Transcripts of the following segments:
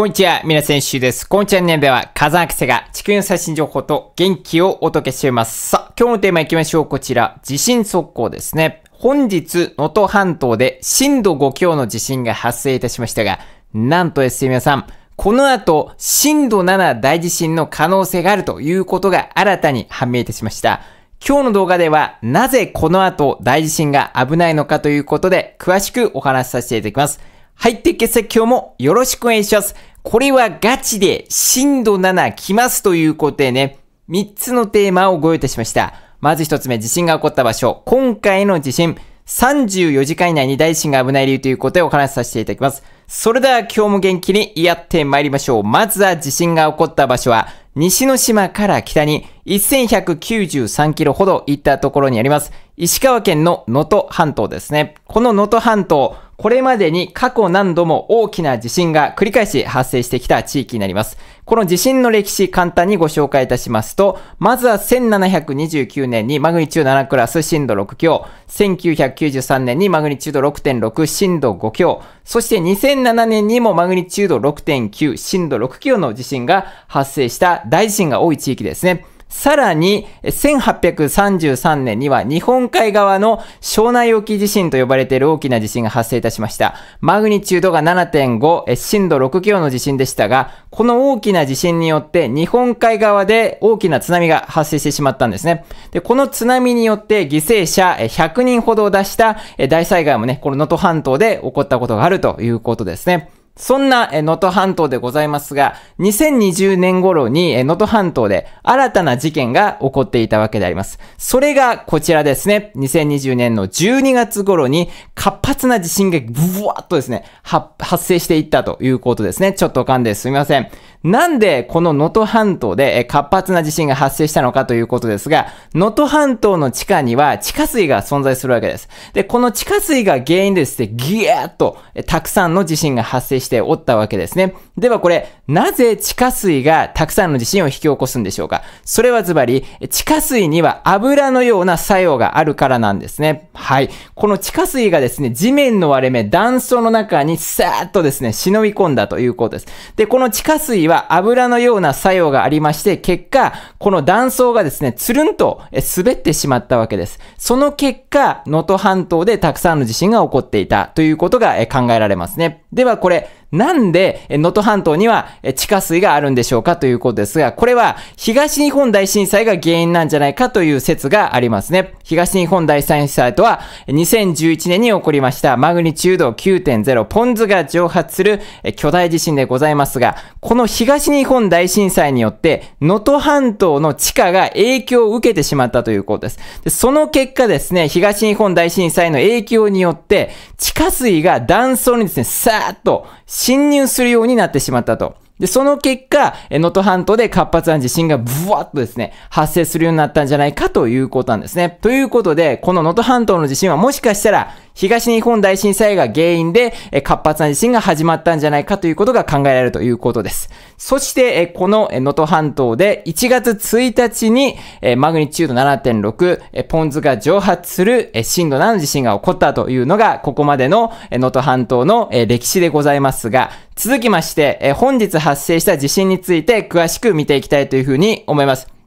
こんにちは、皆選手です。このチャンネルでは、火山癖が地球の最新情報と元気をお届けしています。さあ、今日のテーマ行きましょう。こちら、地震速報ですね。本日、能登半島で震度5強の地震が発生いたしましたが、なんとですね、皆さん、この後、震度7大地震の可能性があるということが新たに判明いたしました。今日の動画では、なぜこの後大地震が危ないのかということで、詳しくお話しさせていただきます。はい、という決今日もよろしくお願いします。これはガチで震度7来ますということでね、3つのテーマをご用意いたしました。まず1つ目、地震が起こった場所。今回の地震、34時間以内に大地震が危ない理由ということでお話しさせていただきます。それでは今日も元気にやって参りましょう。まずは地震が起こった場所は、西之島から北に1193キロほど行ったところにあります。石川県の能登半島ですね。この能登半島、これまでに過去何度も大きな地震が繰り返し発生してきた地域になります。この地震の歴史簡単にご紹介いたしますと、まずは1729年にマグニチュード7クラス震度6強、1993年にマグニチュード6.6震度5強、そして2007年にもマグニチュード6.9震度6強の地震が発生した大地震が多い地域ですね。さらに、1833年には日本海側の庄内沖地震と呼ばれている大きな地震が発生いたしました。マグニチュードが7.5、震度6強の地震でしたが、この大きな地震によって日本海側で大きな津波が発生してしまったんですね。で、この津波によって犠牲者100人ほどを出した大災害もね、この能登半島で起こったことがあるということですね。そんな、能登半島でございますが、2020年頃に、能登半島で新たな事件が起こっていたわけであります。それがこちらですね。2020年の12月頃に、活発な地震がブワーっとですね、発生していったということですね。ちょっと噛んですみません。なんでこの能登半島で活発な地震が発生したのかということですが、能登半島の地下には地下水が存在するわけです。で、この地下水が原因でですね、ギューっとたくさんの地震が発生しておったわけですね。ではこれ、なぜ地下水がたくさんの地震を引き起こすんでしょうかそれはズバリ、地下水には油のような作用があるからなんですね。はい。この地下水がですね、地面の割れ目、断層の中にさーっとですね、忍び込んだということです。で、この地下水は油のような作用がありまして、結果、この断層がですね、つるんと滑ってしまったわけです。その結果、能登半島でたくさんの地震が起こっていたということが考えられますね。ではこれ、なんで、能登半島には地下水があるんでしょうかということですが、これは東日本大震災が原因なんじゃないかという説がありますね。東日本大震災とは、2011年に起こりましたマグニチュード9.0ポンズが蒸発する巨大地震でございますが、この東日本大震災によって、能登半島の地下が影響を受けてしまったということです。でその結果ですね、東日本大震災の影響によって、地下水が断層にですね、さーっと侵入するようになってしまったと。で、その結果、え、能登半島で活発な地震がブワッとですね、発生するようになったんじゃないかということなんですね。ということで、この能登半島の地震はもしかしたら東日本大震災が原因で、え活発な地震が始まったんじゃないかということが考えられるということです。そして、えこの能登半島で1月1日に、えマグニチュード7.6、えポンズが蒸発する、え震度7の地震が起こったというのが、ここまでの能登半島の、え歴史でございますが、続きまして、え本日発生した地震について詳しく見ていきたいというふうに思います。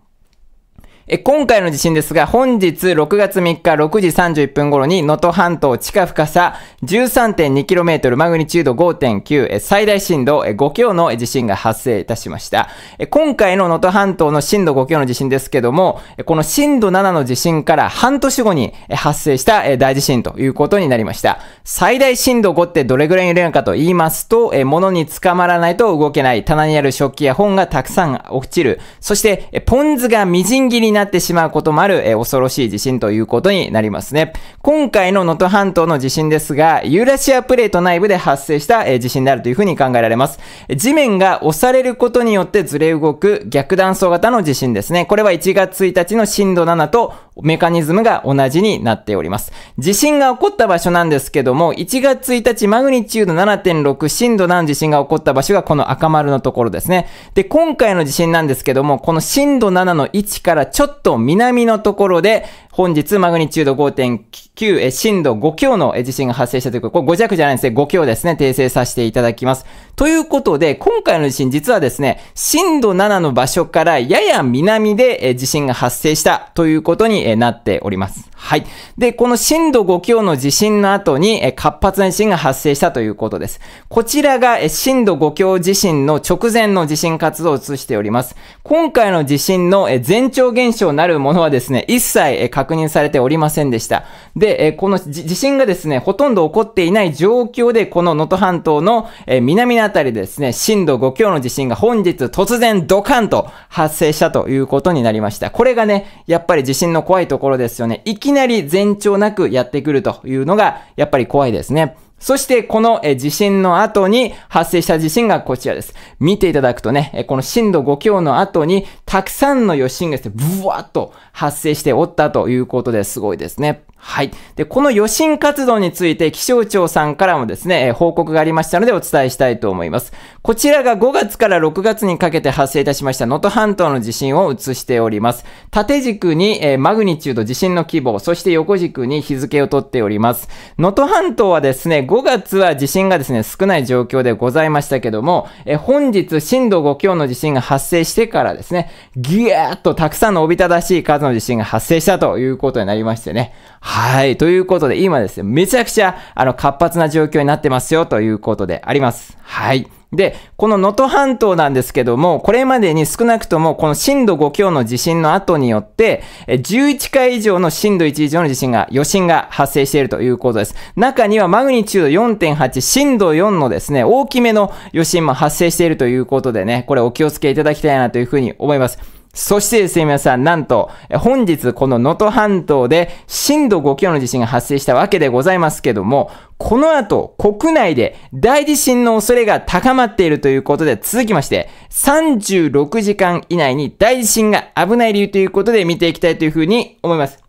え、今回の地震ですが、本日6月3日6時31分頃に、能登半島地下深さ 13.2km マグニチュード5.9、最大震度5強の地震が発生いたしました。え、今回の能登半島の震度5強の地震ですけども、この震度7の地震から半年後に発生した大地震ということになりました。最大震度5ってどれぐらいのかと言いますと、物に捕まらないと動けない、棚にある食器や本がたくさん落ちる、そして、ポン酢がみじん切りになってしまうこともある、えー、恐ろしい地震ということになりますね。今回の能登半島の地震ですが、ユーラシアプレート内部で発生した、えー、地震であるというふうに考えられます。地面が押されることによってずれ動く逆断層型の地震ですね。これは1月1日の震度7とメカニズムが同じになっております。地震が起こった場所なんですけども、1月1日マグニチュード7.6震度7の地震が起こった場所がこの赤丸のところですね。で、今回の地震なんですけども、この震度7の位置からちょちょっと南のところで、本日マグニチュード5.9 9、え震度5強の地震が発生したということ、これ5弱じゃないんですね、5強ですね、訂正させていただきます。ということで、今回の地震、実はですね、震度7の場所からやや南で地震が発生したということになっております。はい。で、この震度5強の地震の後に活発な地震が発生したということです。こちらが震度5強地震の直前の地震活動を映しております。今回の地震の前兆現象なるものはですね、一切確認されておりませんでした。で、えこの地震がですね、ほとんど起こっていない状況で、この能登半島の、え南のあたりですね、震度5強の地震が本日突然ドカンと発生したということになりました。これがね、やっぱり地震の怖いところですよね。いきなり前兆なくやってくるというのが、やっぱり怖いですね。そして、この地震の後に発生した地震がこちらです。見ていただくとね、この震度5強の後に、たくさんの余震がですね、ブワーッと発生しておったということですごいですね。はい。で、この余震活動について気象庁さんからもですね、え報告がありましたのでお伝えしたいと思います。こちらが5月から6月にかけて発生いたしました能登半島の地震を映しております。縦軸に、えマグニチュード地震の規模、そして横軸に日付をとっております。能登半島はですね、5月は地震がですね、少ない状況でございましたけども、え本日震度5強の地震が発生してからですね、ギューっとたくさんのおびただしい数の地震が発生したということになりましてね。はい。ということで、今ですね、めちゃくちゃ、あの、活発な状況になってますよ、ということであります。はい。で、この能登半島なんですけども、これまでに少なくともこの震度5強の地震の後によって、11回以上の震度1以上の地震が、余震が発生しているということです。中にはマグニチュード4.8、震度4のですね、大きめの余震も発生しているということでね、これお気をつけいただきたいなというふうに思います。そしてですね、皆さん、なんと、本日この能登半島で震度5強の地震が発生したわけでございますけども、この後、国内で大地震の恐れが高まっているということで、続きまして、36時間以内に大地震が危ない理由ということで見ていきたいというふうに思います。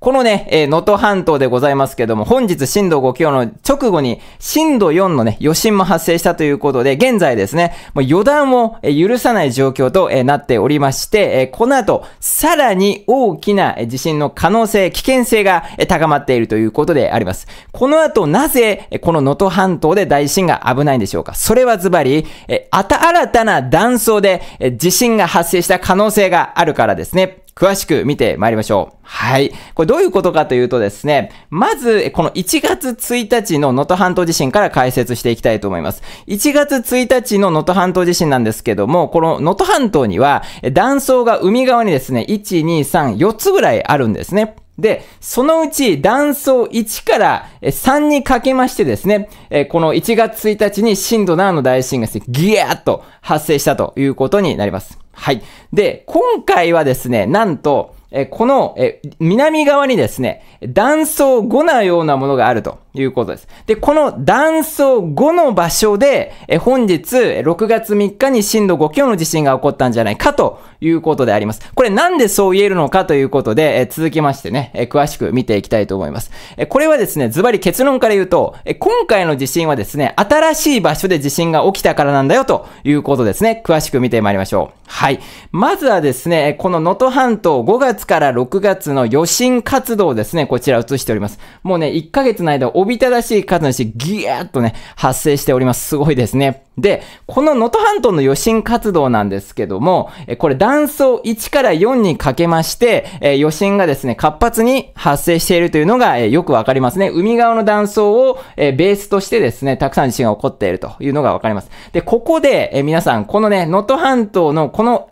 このね、え能、登半島でございますけども、本日震度5強の直後に震度4のね、余震も発生したということで、現在ですね、もう予断を、許さない状況と、なっておりまして、えこの後、さらに大きな地震の可能性、危険性が、高まっているということであります。この後、なぜ、この能登半島で大震が危ないんでしょうかそれはズバリ、え新たな断層で、地震が発生した可能性があるからですね。詳しく見てまいりましょう。はい。これどういうことかというとですね、まず、この1月1日の能登半島地震から解説していきたいと思います。1月1日の能登半島地震なんですけども、この能登半島には、断層が海側にですね、1、2、3、4つぐらいあるんですね。で、そのうち断層1から3にかけましてですね、この1月1日に震度7の大震がですね、ギャーッと発生したということになります。はい。で、今回はですね、なんと、えこの、え南側にですね、断層5なようなものがあると。いうことです。で、この断層5の場所で、え本日6月3日に震度5強の地震が起こったんじゃないかということであります。これなんでそう言えるのかということで、え続きましてね、え詳しく見ていきたいと思います。えこれはですね、ズバリ結論から言うと、え今回の地震はですね、新しい場所で地震が起きたからなんだよということですね。詳しく見てまいりましょう。はい。まずはですね、この能登半島5月から6月の余震活動ですね、こちら映しております。もうね、1ヶ月の間、びただしい数のし、ギューッとね、発生しております。すごいですね。で、この能登半島の余震活動なんですけども、これ断層1から4にかけまして、余震がですね、活発に発生しているというのがよくわかりますね。海側の断層をベースとしてですね、たくさん地震が起こっているというのがわかります。で、ここで皆さん、このね、能登半島のこの、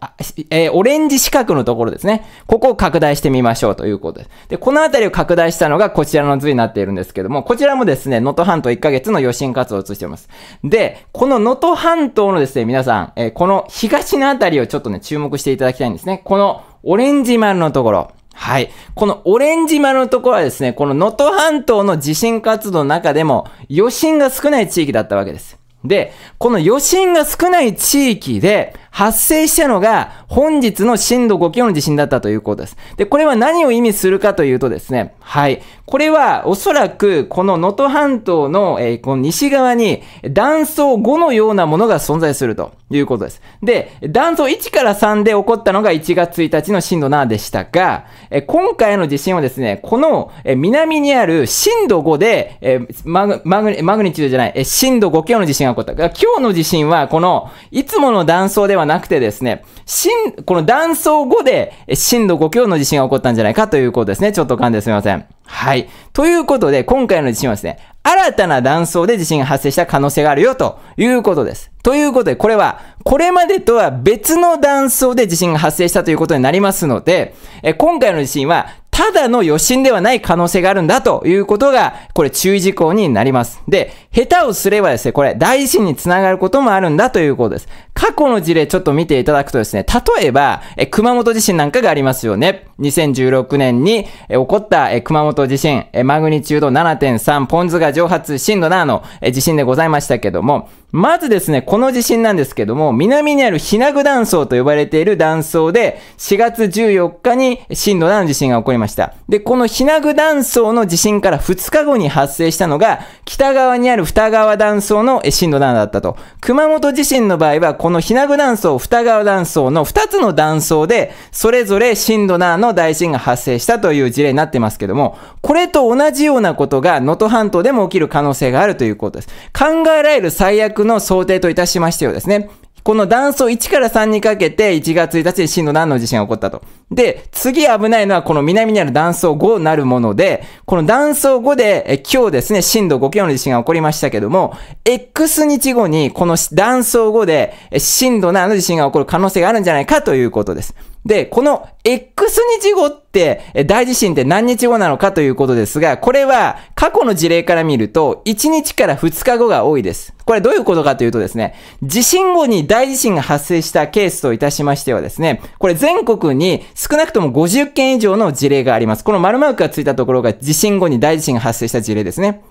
えオレンジ四角のところですね、ここを拡大してみましょうということです。で、この辺りを拡大したのがこちらの図になっているんですけども、こちらもですね、能登半島1ヶ月の余震活動を映しています。で、この能能登半島のですね、皆さん、えー、この東のあたりをちょっとね、注目していただきたいんですね。このオレンジ丸のところ。はい。このオレンジ丸のところはですね、この能登半島の地震活動の中でも余震が少ない地域だったわけです。で、この余震が少ない地域で、発生したのが本日の震度5強の地震だったということです。で、これは何を意味するかというとですね、はい。これはおそらくこの能登半島の、えー、この西側に断層5のようなものが存在するということです。で、断層1から3で起こったのが1月1日の震度7でしたが、えー、今回の地震はですね、この、え南にある震度5で、えー、マグマグマグニチュードじゃない、えー、震度5強の地震が起こった。今日の地震はこのいつもの断層ではなくてですね、震、この断層後で震度5強の地震が起こったんじゃないかということですね。ちょっと噛んですみません。はい。ということで、今回の地震はですね、新たな断層で地震が発生した可能性があるよということです。ということで、これは、これまでとは別の断層で地震が発生したということになりますので、え今回の地震は、ただの余震ではない可能性があるんだということが、これ注意事項になります。で、下手をすればですね、これ大地震につながることもあるんだということです。過去の事例ちょっと見ていただくとですね、例えば、え熊本地震なんかがありますよね。2016年に、え起こった、え熊本地震、えマグニチュード7.3、ポンズが蒸発、震度7の、え地震でございましたけども、まずですね、この地震なんですけども、南にあるひなぐ断層と呼ばれている断層で、4月14日に震度7の地震が起こりました。で、このひなぐ断層の地震から2日後に発生したのが、北側にある二川断層の震度7だったと。熊本地震の場合は、このひなぐ断層、二川断層の2つの断層で、それぞれ震度7の大震が発生したという事例になってますけども、これと同じようなことが能登半島でも起きる可能性があるということです。考えられる最悪の想定といたしましてはですね、この断層1から3にかけて1月1日で震度7の地震が起こったと。で、次危ないのはこの南にある断層5なるもので、この断層5で今日ですね、震度5強の地震が起こりましたけども、X 日後にこの断層5で震度7の地震が起こる可能性があるんじゃないかということです。で、この X 日後って、大地震って何日後なのかということですが、これは過去の事例から見ると、1日から2日後が多いです。これどういうことかというとですね、地震後に大地震が発生したケースといたしましてはですね、これ全国に少なくとも50件以上の事例があります。この丸マークがついたところが地震後に大地震が発生した事例ですね。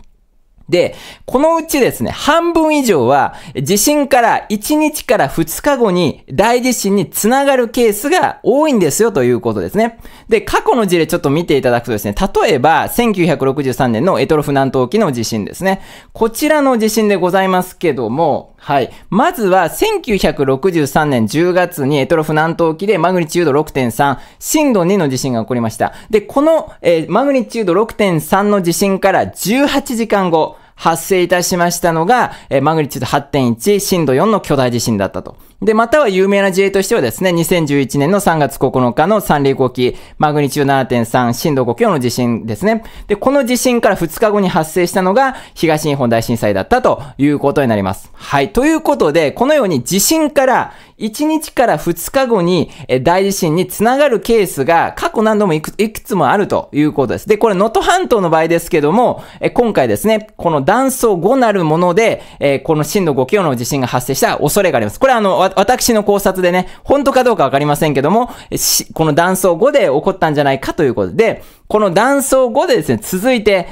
で、このうちですね、半分以上は地震から1日から2日後に大地震につながるケースが多いんですよということですね。で、過去の事例ちょっと見ていただくとですね、例えば1963年のエトロフ南東沖の地震ですね。こちらの地震でございますけども、はい。まずは、1963年10月にエトロフ南東沖でマグニチュード6.3、震度2の地震が起こりました。で、この、えー、マグニチュード6.3の地震から18時間後、発生いたしましたのが、えー、マグニチュード8.1、震度4の巨大地震だったとで、または有名な事例としてはですね、2011年の3月9日の三陸沖、マグニチュード7.3、震度5強の地震ですね。で、この地震から2日後に発生したのが東日本大震災だったということになります。はい。ということで、このように地震から1日から2日後に大地震につながるケースが過去何度もいくつもあるということです。で、これ能登半島の場合ですけども、今回ですね、この断層5なるもので、この震度5強の地震が発生した恐れがあります。これあの、私の考察でね、本当かどうかわかりませんけども、この断層5で起こったんじゃないかということで、この断層後でですね、続いて、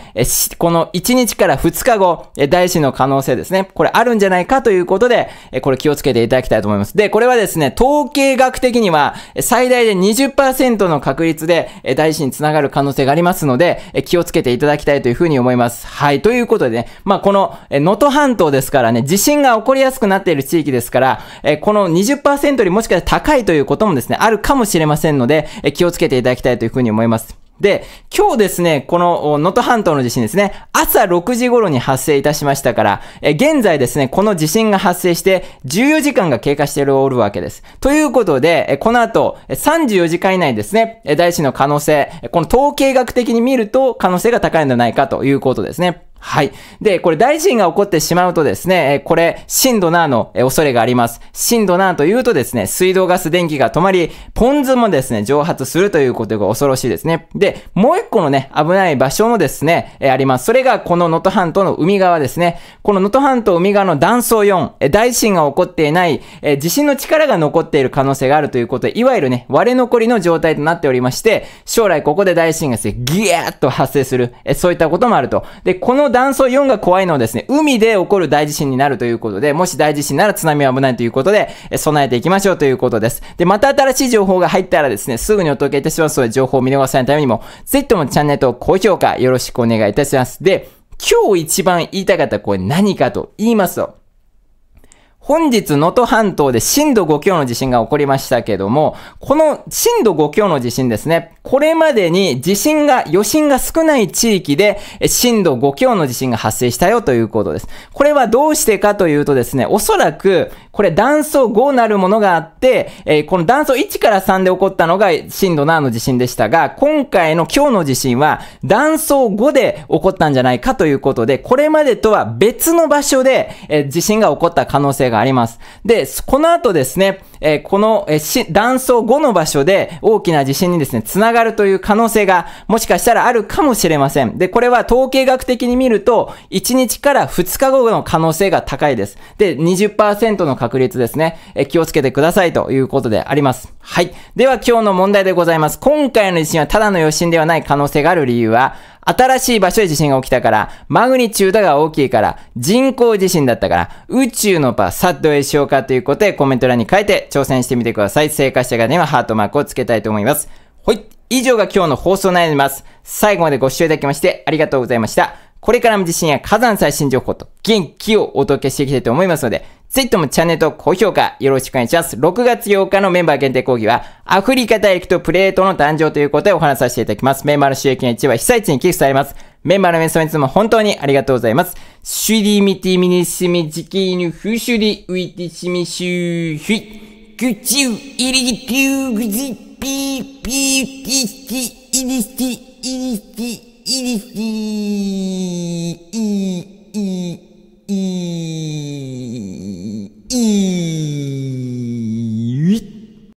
この1日から2日後、大震の可能性ですね、これあるんじゃないかということで、これ気をつけていただきたいと思います。で、これはですね、統計学的には、最大で20%の確率で、大震につながる可能性がありますので、気をつけていただきたいというふうに思います。はい、ということでね、まあ、この、能登半島ですからね、地震が起こりやすくなっている地域ですから、この20%よりもしかしたら高いということもですね、あるかもしれませんので、気をつけていただきたいというふうに思います。で、今日ですね、この能登半島の地震ですね、朝6時頃に発生いたしましたから、え現在ですね、この地震が発生して14時間が経過しておるわけです。ということで、えこの後34時間以内ですね、大地の可能性、この統計学的に見ると可能性が高いんじゃないかということですね。はい。で、これ大地震が起こってしまうとですね、えこれ、震度7のえ恐れがあります。震度7というとですね、水道ガス電気が止まり、ポン酢もですね、蒸発するということが恐ろしいですね。で、もう一個のね、危ない場所もですね、えあります。それがこの能登半島の海側ですね。この能登半島海側の断層4、え大地震が起こっていない、え地震の力が残っている可能性があるということで、いわゆるね、割れ残りの状態となっておりまして、将来ここで大地震がですね、ギャーッと発生する、えそういったこともあると。で、この断層4が怖いのはですね、海で起こる大地震になるということで、もし大地震なら津波は危ないということで、え備えていきましょうということです。で、また新しい情報が入ったらですね、すぐにお届けいたしますので、情報を見逃さないためにも、ぜひともチャンネルと高評価よろしくお願いいたします。で、今日一番言いたかったこれ何かと言いますと、本日、能登半島で震度5強の地震が起こりましたけども、この震度5強の地震ですね、これまでに地震が、余震が少ない地域で震度5強の地震が発生したよということです。これはどうしてかというとですね、おそらく、これ断層5なるものがあって、この断層1から3で起こったのが震度7の地震でしたが、今回の今日の地震は断層5で起こったんじゃないかということで、これまでとは別の場所で、地震が起こった可能性ががあります。で、この後ですね、えー、この、えー、断層後の場所で大きな地震にですね、つながるという可能性がもしかしたらあるかもしれません。で、これは統計学的に見ると、1日から2日後の可能性が高いです。で、20%の確率ですね、えー、気をつけてくださいということであります。はい。では今日の問題でございます。今回の地震はただの余震ではない可能性がある理由は、新しい場所で地震が起きたから、マグニチュードが大きいから、人工地震だったから、宇宙のパサッドへしようかということでコメント欄に書いて挑戦してみてください。成果した方にはハートマークをつけたいと思います。ほい。以上が今日の放送になります。最後までご視聴いただきましてありがとうございました。これからも地震や火山最新情報と元気をお届けしていきたいと思いますので、ぜひともチャンネルと高評価よろしくお願いします。6月8日のメンバー限定講義は、アフリカ大陸とプレートの誕生ということでお話しさせていただきます。メンバーの収益の一は被災地に寄付されます。メンバーの皆様いつも本当にありがとうございます。シュリミティミニシミジキーヌフシュリウィティシミシューヒグチュイリギピューグジピーピーティスティイリスティイリスティイリスティイリスティ 이, 이, 윗.